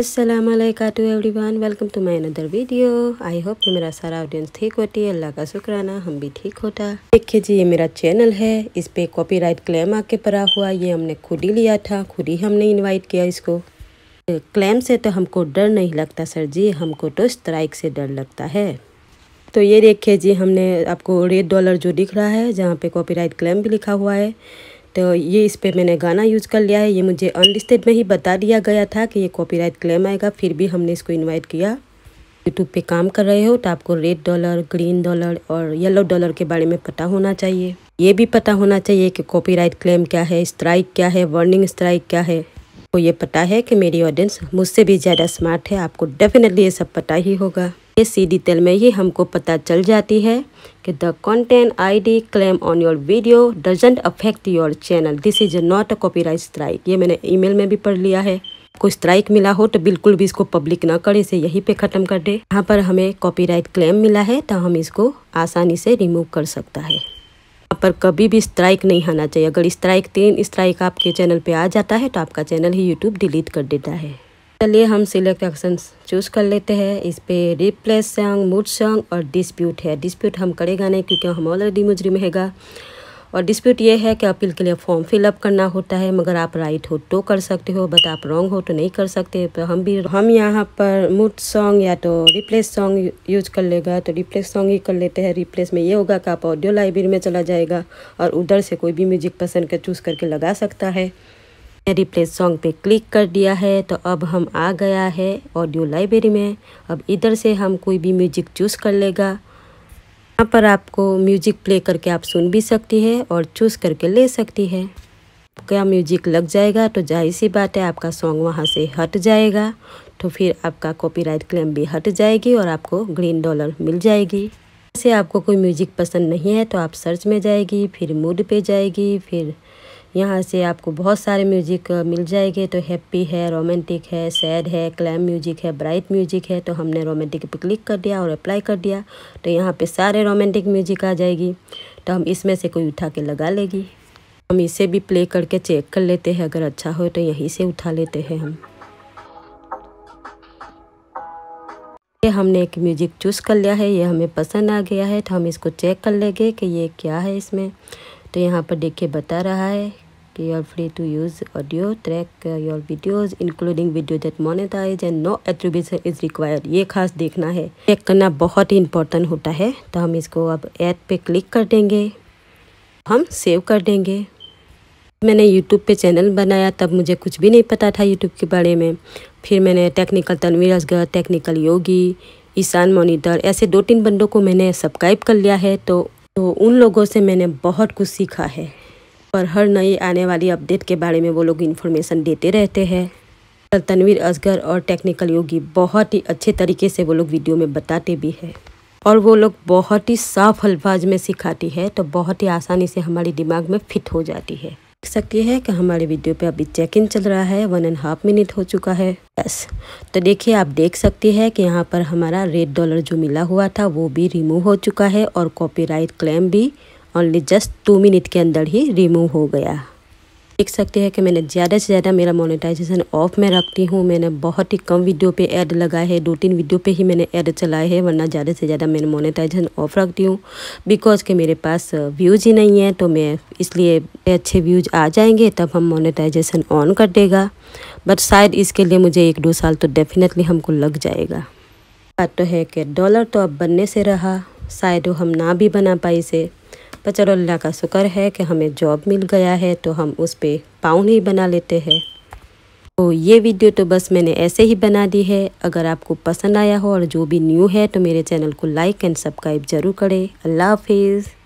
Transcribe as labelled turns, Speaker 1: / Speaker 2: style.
Speaker 1: Aslam to everyone welcome to my another video I hope कि मेरा सारा audience ठीक होती है अल्लाह का शुक्राना हम भी ठीक होता देखिए जी ये मेरा चैनल है इस पर राइट क्लेम आके पड़ा हुआ ये हमने खुद ही लिया था खुद ही हमने इनवाइट किया इसको क्लेम से तो हमको डर नहीं लगता सर जी हमको तो स्ट्राइक से डर लगता है तो ये देखिए जी हमने आपको रेड डॉलर जो दिख रहा है जहाँ पे राइट क्लेम भी लिखा हुआ है तो ये इस पर मैंने गाना यूज़ कर लिया है ये मुझे अनलिस्टेड में ही बता दिया गया था कि ये कॉपीराइट क्लेम आएगा फिर भी हमने इसको इनवाइट किया यूट्यूब पे काम कर रहे हो तो आपको रेड डॉलर ग्रीन डॉलर और येलो डॉलर के बारे में पता होना चाहिए ये भी पता होना चाहिए कि कॉपीराइट क्लेम क्या है स्ट्राइक क्या है वार्निंग स्ट्राइक क्या है तो ये पता है कि मेरी ऑडियंस मुझसे भी ज़्यादा स्मार्ट है आपको डेफिनेटली ये सब पता ही होगा सी डिटेल में ही हमको पता चल जाती है कि the content ID claim on your video doesn't affect your channel this is not a copyright strike ये मैंने ईमेल में भी पढ़ लिया है कोई स्ट्राइक मिला हो तो बिल्कुल भी इसको पब्लिक ना करें इसे यहीं पे ख़त्म कर दे यहाँ पर हमें कॉपीराइट क्लेम मिला है तो हम इसको आसानी से रिमूव कर सकता है यहाँ पर कभी भी स्ट्राइक नहीं आना चाहिए अगर स्ट्राइक तीन स्ट्राइक आपके चैनल पे आ जाता है तो आपका चैनल ही यूट्यूब डिलीट कर देता है चलिए हम सिलेक्ट एक्शन चूज कर लेते हैं इस पर रिप्लेस सॉन्ग मूड सॉन्ग और डिस्प्यूट है डिस्प्यूट हम करेगा नहीं क्योंकि हम ऑलरेडी मुजरिम हैगा और डिस्प्यूट ये है कि अपील के लिए फॉर्म फिलअप करना होता है मगर आप राइट हो तो कर सकते हो बट आप रॉन्ग हो तो नहीं कर सकते तो हम भी हम यहाँ पर मूड सॉन्ग या तो रिप्लेस सॉन्ग यूज कर लेगा तो रिप्लेस सॉन्ग ही कर लेते हैं रिप्लेस में ये होगा कि आप ऑडियो लाइब्रेरी में चला जाएगा और उधर से कोई भी म्यूजिक पसंद कर चूज़ करके लगा सकता है रिप्ले सॉन्ग पे क्लिक कर दिया है तो अब हम आ गया है ऑडियो लाइब्रेरी में अब इधर से हम कोई भी म्यूजिक चूज़ कर लेगा यहाँ पर आपको म्यूजिक प्ले करके आप सुन भी सकती है और चूज़ करके ले सकती है क्या म्यूजिक लग जाएगा तो जाहिर सी बात है आपका सॉन्ग वहाँ से हट जाएगा तो फिर आपका कॉपीराइट क्लेम भी हट जाएगी और आपको ग्रीन डॉलर मिल जाएगी जैसे आपको कोई म्यूजिक पसंद नहीं है तो आप सर्च में जाएगी फिर मूड पे जाएगी फिर यहाँ से आपको बहुत सारे म्यूजिक मिल जाएंगे तो हैप्पी है रोमांटिक है सैड है क्लैम म्यूजिक है ब्राइट म्यूजिक है तो हमने रोमांटिक पे क्लिक कर दिया और अप्लाई कर दिया तो यहाँ पे सारे रोमांटिक म्यूजिक आ जाएगी तो हम इसमें से कोई उठा के लगा लेगी हम इसे भी प्ले करके चेक कर लेते हैं अगर अच्छा हो तो यहीं से उठा लेते हैं हम ये हमने एक म्यूजिक चूज़ कर लिया है ये हमें पसंद आ गया है तो हम इसको चेक कर लेंगे कि ये क्या है इसमें तो यहाँ पर देख के बता रहा है कि you are free to use audio track your videos including video that monetize and no attribution is required ये खास देखना है चेक करना बहुत ही इंपॉर्टेंट होता है तो हम इसको अब ऐड पे क्लिक कर देंगे हम सेव कर देंगे मैंने यूट्यूब पे चैनल बनाया तब मुझे कुछ भी नहीं पता था यूट्यूब के बारे में फिर मैंने technical Tanveer Asghar technical Yogi Ishan monitor ऐसे दो तीन बंदों को मैंने सब्सक्राइब कर लिया है तो तो उन लोगों से मैंने बहुत कुछ सीखा है पर हर नई आने वाली अपडेट के बारे में वो लोग इन्फॉर्मेशन देते रहते हैं सर तनवीर असगर और टेक्निकल योगी बहुत ही अच्छे तरीके से वो लोग वीडियो में बताते भी हैं और वो लोग बहुत ही साफ अल्फाज में सिखाती है तो बहुत ही आसानी से हमारे दिमाग में फिट हो जाती है सकते है कि हमारे वीडियो पे अभी चेक इन चल रहा है वन एंड हाफ मिनट हो चुका है बस तो देखिए आप देख सकते हैं कि यहाँ पर हमारा रेड डॉलर जो मिला हुआ था वो भी रिमूव हो चुका है और कॉपीराइट क्लेम भी ओनली जस्ट टू मिनट के अंदर ही रिमूव हो गया देख सकते हैं कि मैंने ज़्यादा से ज़्यादा मेरा मोनेटाइजेशन ऑफ में रखती हूँ मैंने बहुत ही कम वीडियो पे ऐड लगाए हैं दो तीन वीडियो पे ही मैंने ऐड चलाए हैं वरना ज़्यादा से ज़्यादा मैंने मोनेटाइजेशन ऑफ रखती हूँ बिकॉज के मेरे पास व्यूज़ ही नहीं है तो मैं इसलिए अच्छे व्यूज़ आ जाएंगे तब हम मोनेटाइजेशन ऑन कर देगा बट शायद इसके लिए मुझे एक दो साल तो डेफिनेटली हमको लग जाएगा बात तो है कि डॉलर तो अब बनने से रहा शायद वो हम ना भी बना पाए इसे पर चलो अल्लाह का शुक्र है कि हमें जॉब मिल गया है तो हम उस पर पाँव ही बना लेते हैं तो ये वीडियो तो बस मैंने ऐसे ही बना दी है अगर आपको पसंद आया हो और जो भी न्यू है तो मेरे चैनल को लाइक एंड सब्सक्राइब ज़रूर करें अल्लाह हाफिज़